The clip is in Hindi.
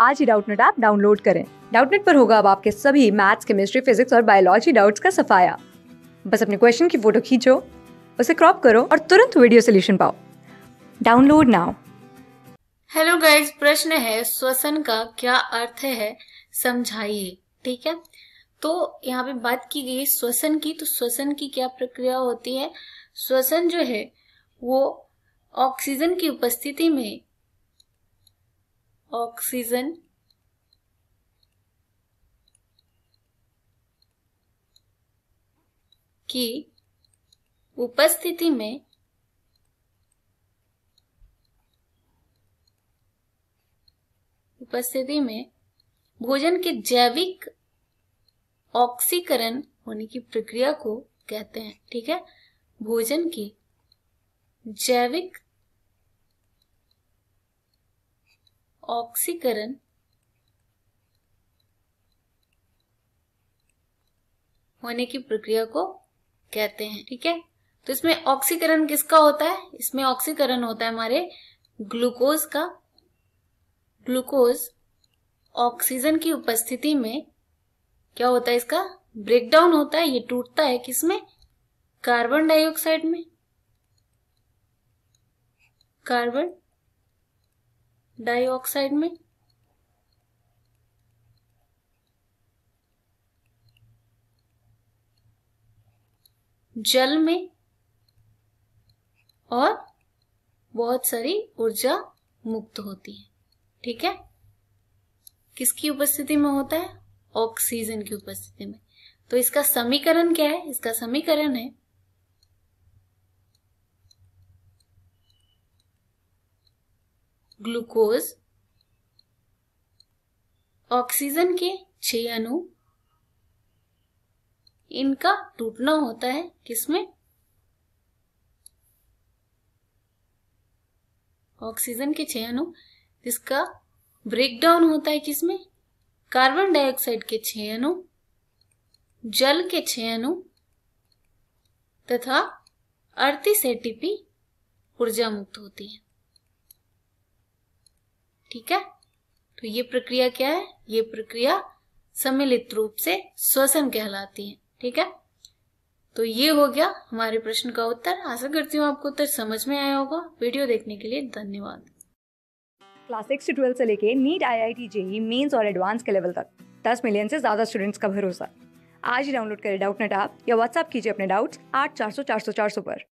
आज ही डाउटनेट ऐप डाउनलोड करें डाउटनेट पर होगा अब आपके सभी मैथ्स केमिस्ट्री फिजिक्स और बायोलॉजी डाउट्स का सफाया बस अपने क्वेश्चन की फोटो खींचो उसे क्रॉप करो और तुरंत वीडियो सोल्यूशन पाओ डाउनलोड नाउ हेलो गाइस प्रश्न है श्वसन का क्या अर्थ है समझाइए ठीक है तो यहाँ पे बात की गई श्वसन की तो श्वसन की क्या प्रक्रिया होती है श्वसन जो है वो ऑक्सीजन की उपस्थिति में ऑक्सीजन की उपस्थिति में उपस्थिति में भोजन के जैविक ऑक्सीकरण होने की प्रक्रिया को कहते हैं ठीक है भोजन की जैविक ऑक्सीकरण होने की प्रक्रिया को कहते हैं ठीक है तो इसमें ऑक्सीकरण किसका होता है इसमें ऑक्सीकरण होता है हमारे ग्लूकोज का ग्लूकोज ऑक्सीजन की उपस्थिति में क्या होता है इसका ब्रेकडाउन होता है ये टूटता है किसमें कार्बन डाइऑक्साइड में कार्बन डाइऑक्साइड में जल में और बहुत सारी ऊर्जा मुक्त होती है ठीक है किसकी उपस्थिति में होता है ऑक्सीजन की उपस्थिति में तो इसका समीकरण क्या है इसका समीकरण है ग्लूकोज ऑक्सीजन के छह अणु इनका टूटना होता है किसमें ऑक्सीजन के छह अणु जिसका ब्रेकडाउन होता है किसमें कार्बन डाइऑक्साइड के छह अणु जल के छह अणु तथा अड़तीस एटीपी ऊर्जा मुक्त होती है ठीक है तो ये प्रक्रिया क्या है ये प्रक्रिया सम्मिलित रूप से श्वसन कहलाती है ठीक है तो ये हो गया हमारे प्रश्न का उत्तर आशा करती हूँ आपको उत्तर समझ में आया होगा वीडियो देखने के लिए धन्यवाद क्लास सिक्स से ट्वेल्थ से लेके NEET I I T JEE mains और एडवांस के लेवल तक दस मिलियन से ज्यादा स्टूडेंट्स का भरोसा आज ही डाउनलोड करें डाउट नेट आप या व्हाट्सअप कीजिए अपने डाउट्स आठ चार सौ चार सौ चार सौ पर